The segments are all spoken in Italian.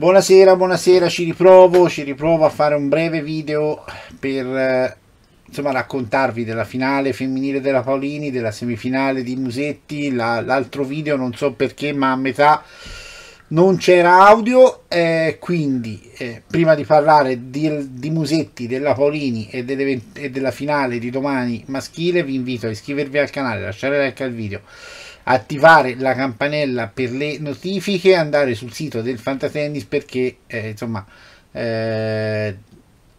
Buonasera, buonasera, ci riprovo, ci riprovo a fare un breve video per eh, insomma, raccontarvi della finale femminile della Paolini, della semifinale di Musetti, l'altro la, video non so perché ma a metà non c'era audio, eh, quindi eh, prima di parlare di, di Musetti, della Paolini e, delle, e della finale di domani maschile vi invito a iscrivervi al canale, lasciare like al video attivare la campanella per le notifiche, andare sul sito del Fantatennis perché eh, insomma eh,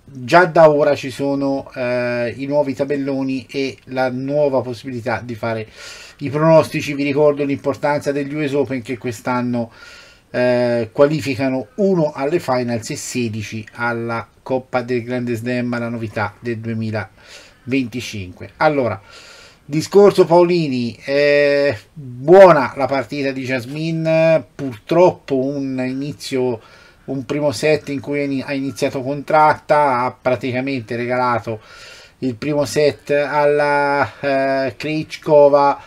già da ora ci sono eh, i nuovi tabelloni e la nuova possibilità di fare i pronostici. Vi ricordo l'importanza degli US Open che quest'anno eh, qualificano 1 alle finals e 16 alla Coppa del Grande Slam, la novità del 2025. Allora, Discorso Paolini, eh, buona la partita di Jasmine, purtroppo un inizio, un primo set in cui ha iniziato contratta, ha praticamente regalato il primo set alla eh, Krichkova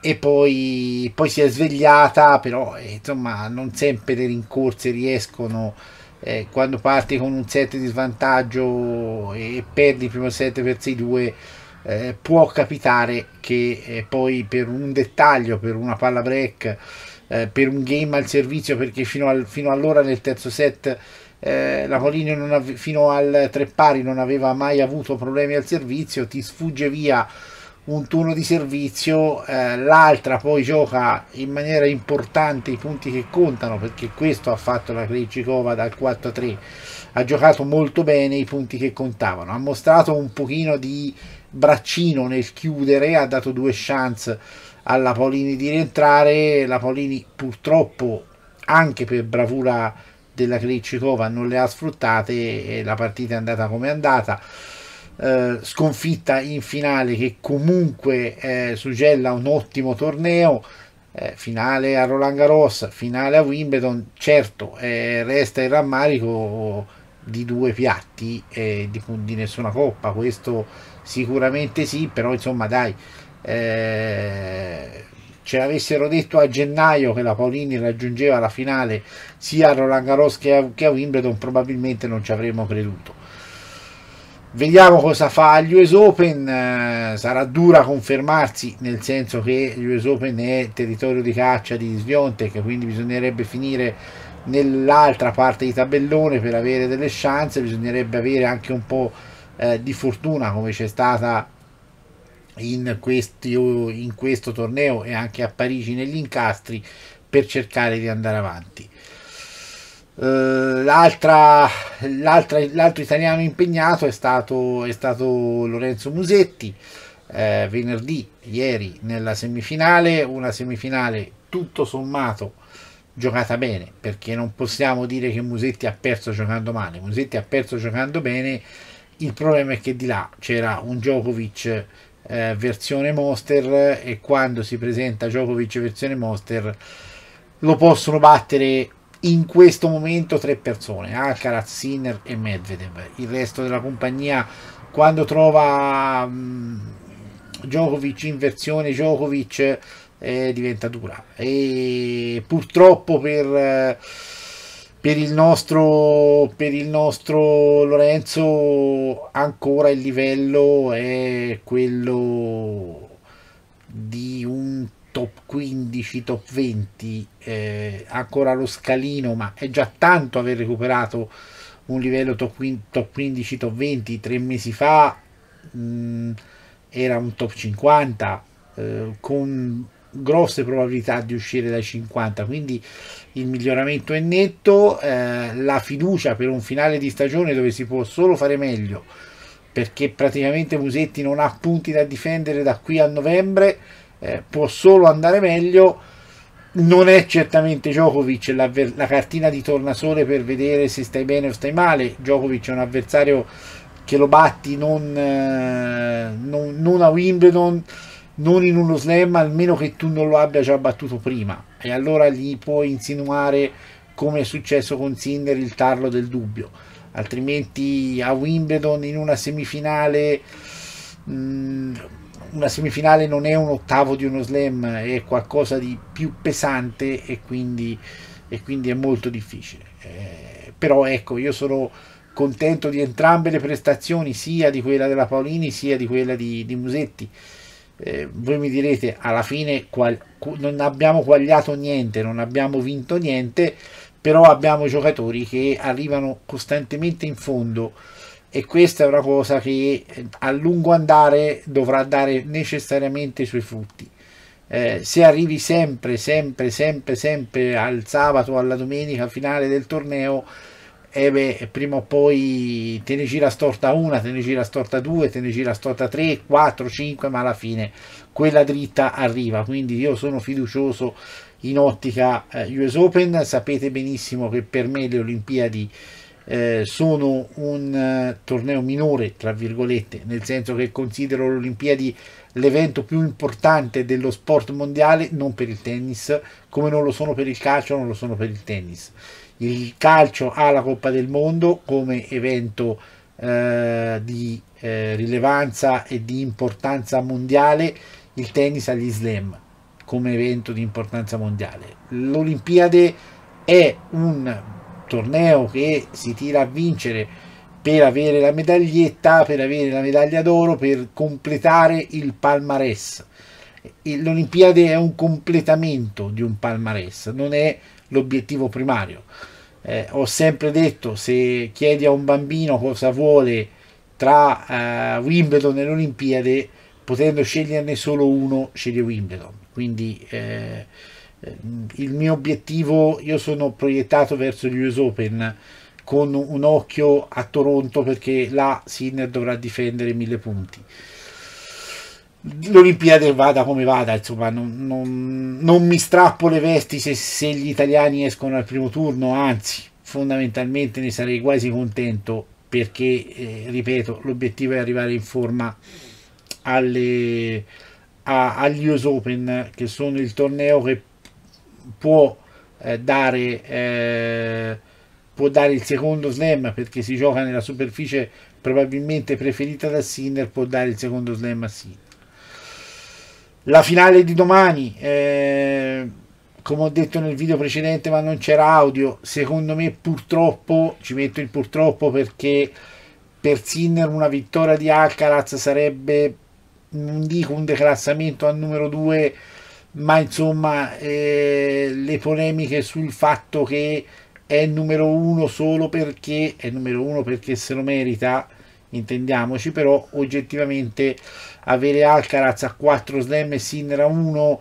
e poi, poi, si è svegliata, però eh, insomma non sempre le rincorse riescono eh, quando parti con un set di svantaggio e perdi il primo set per 6-2 eh, può capitare che eh, poi per un dettaglio, per una palla break, eh, per un game al servizio, perché fino, al, fino allora nel terzo set eh, la Molinio fino al tre pari non aveva mai avuto problemi al servizio, ti sfugge via un turno di servizio, eh, l'altra poi gioca in maniera importante i punti che contano, perché questo ha fatto la Krejcikova dal 4-3, ha giocato molto bene i punti che contavano, ha mostrato un pochino di braccino nel chiudere, ha dato due chance alla Paolini di rientrare, la Paolini purtroppo anche per bravura della Krejcikova non le ha sfruttate e la partita è andata come è andata eh, sconfitta in finale che comunque eh, suggella un ottimo torneo, eh, finale a Roland Garros, finale a Wimbledon, certo eh, resta il rammarico di due piatti e di, di, nessuna coppa, questo sicuramente sì, però insomma dai, eh, ce l'avessero detto a gennaio che la Paulini raggiungeva la finale sia a Roland Garros che a, che a Wimbledon probabilmente non ci avremmo creduto Vediamo cosa fa gli US Open, eh, sarà dura confermarsi nel senso che gli US Open è territorio di caccia di Sviontek, quindi bisognerebbe finire nell'altra parte di tabellone per avere delle chance, bisognerebbe avere anche un po' eh, di fortuna come c'è stata in, questi, in questo torneo e anche a Parigi negli incastri per cercare di andare avanti. Uh, l'altra l'altro italiano impegnato è stato, è stato Lorenzo Musetti, eh, venerdì, ieri, nella semifinale, una semifinale tutto sommato giocata bene, perché non possiamo dire che Musetti ha perso giocando male, Musetti ha perso giocando bene, il problema è che di là c'era un Djokovic eh, versione Monster e quando si presenta Djokovic versione Monster lo possono battere in questo momento tre persone, Alcaraz, Sinner e Medvedev. Il resto della compagnia quando trova mh, mm, Djokovic in versione Djokovic eh, diventa dura e purtroppo per, eh, per, il nostro, per il nostro Lorenzo ancora il livello è quello di un top 15, top 20, eh, ancora lo scalino, ma è già tanto aver recuperato un livello top 15, top 20, tre mesi fa mh, mm, era un top 50 eh, con grosse probabilità di uscire dai 50 quindi il miglioramento è netto eh, la fiducia per un finale di stagione dove si può solo fare meglio perché praticamente Musetti non ha punti da difendere da qui a novembre eh, può solo andare meglio. Non è certamente Djokovic la, la cartina di tornasole per vedere se stai bene o stai male. Djokovic è un avversario che lo batti non, eh, non, non, a Wimbledon, non in uno slam, almeno che tu non lo abbia già battuto prima. E allora gli puoi insinuare, come è successo con Sinder, il tarlo del dubbio. Altrimenti a Wimbledon in una semifinale... Mh, mm, una semifinale non è un ottavo di uno slam, è qualcosa di più pesante e quindi, e quindi è molto difficile. Eh, però ecco, io sono contento di entrambe le prestazioni, sia di quella della Paolini sia di quella di, di Musetti. Eh, voi mi direte alla fine qual, non abbiamo quagliato niente, non abbiamo vinto niente, però abbiamo giocatori che arrivano costantemente in fondo e questa è una cosa che eh, a lungo andare dovrà dare necessariamente i suoi frutti. Eh, se arrivi sempre, sempre, sempre, sempre al sabato, alla domenica finale del torneo, eh beh, prima o poi te ne gira storta una, te ne gira storta due, te ne gira storta tre, quattro, cinque, ma alla fine quella dritta arriva. Quindi io sono fiducioso in ottica eh, US Open. Sapete benissimo che per me le Olimpiadi eh, sono un eh, torneo minore, tra virgolette, nel senso che considero le Olimpiadi l'evento più importante dello sport mondiale, non per il tennis, come non lo sono per il calcio, non lo sono per il tennis. Il calcio ha la Coppa del Mondo come evento eh, di eh, rilevanza e di importanza mondiale, il tennis agli slam come evento di importanza mondiale. L'Olimpiade è un torneo che si tira a vincere per avere la medaglietta, per avere la medaglia d'oro, per completare il palmarès. L'Olimpiade è un completamento di un palmarès, non è l'obiettivo primario. Eh, ho sempre detto, se chiedi a un bambino cosa vuole tra eh, Wimbledon e l'Olimpiade, potendo sceglierne solo uno, sceglie Wimbledon. Quindi eh, eh, il mio obiettivo, io sono proiettato verso gli US Open con un occhio a Toronto perché là Sinner dovrà difendere mille punti. L'Olimpiade vada come vada, insomma, non, non, non mi strappo le vesti se, se, gli italiani escono al primo turno, anzi, fondamentalmente ne sarei quasi contento perché, eh, ripeto, l'obiettivo è arrivare in forma alle, a, agli US Open, che sono il torneo che può eh, dare eh, può dare il secondo slam perché si gioca nella superficie probabilmente preferita da Sinner può dare il secondo slam a Sinner la finale di domani eh, come ho detto nel video precedente ma non c'era audio secondo me purtroppo ci metto il purtroppo perché per Sinner una vittoria di Alcaraz sarebbe non dico un declassamento al numero 2 ma insomma eh, le polemiche sul fatto che è numero uno solo perché è numero uno perché se lo merita intendiamoci però oggettivamente avere Alcaraz a 4 slam e Sinner a 1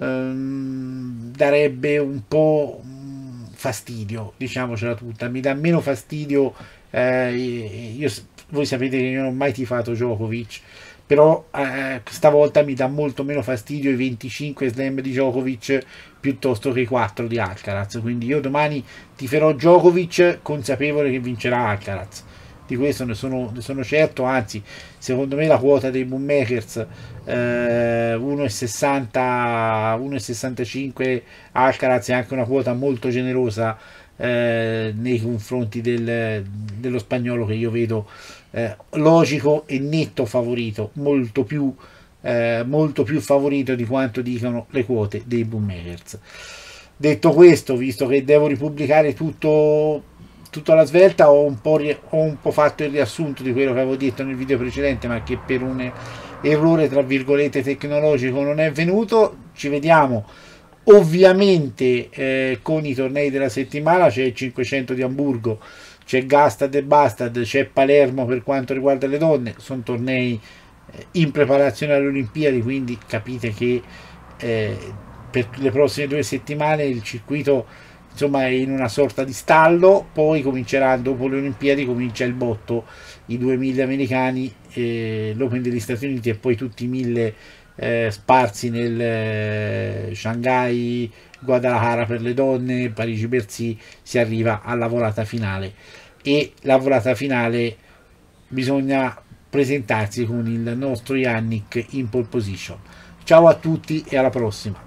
ehm, darebbe un po' mm, fastidio diciamocela tutta mi dà meno fastidio eh, io, voi sapete che io non ho mai tifato Djokovic però eh, stavolta mi dà molto meno fastidio i 25 slam di Djokovic piuttosto che i 4 di Alcaraz quindi io domani ti tiferò Djokovic consapevole che vincerà Alcaraz di questo ne sono, ne sono certo anzi secondo me la quota dei bookmakers eh, 1,60 1,65 Alcaraz è anche una quota molto generosa eh, nei confronti del, dello spagnolo che io vedo eh, logico e netto favorito, molto più, eh, molto più favorito di quanto dicano le quote dei bookmakers. Detto questo, visto che devo ripubblicare tutto tutto alla svelta ho un, ho un, po', fatto il riassunto di quello che avevo detto nel video precedente ma che per un errore tra virgolette tecnologico non è venuto ci vediamo Ovviamente eh, con i tornei della settimana c'è il 500 di Hamburgo, c'è Gastad e Bastad, c'è Palermo per quanto riguarda le donne, sono tornei eh, in preparazione alle Olimpiadi, quindi capite che eh, per le prossime due settimane il circuito insomma, è in una sorta di stallo, poi comincerà dopo le Olimpiadi, comincia il botto, i 2000 americani, eh, l'Open degli Stati Uniti e poi tutti i 1000 eh, sparsi nel eh, Shanghai, Guadalajara per le donne, Parigi per sì, si arriva alla volata finale e la volata finale bisogna presentarsi con il nostro Yannick in pole position. Ciao a tutti e alla prossima!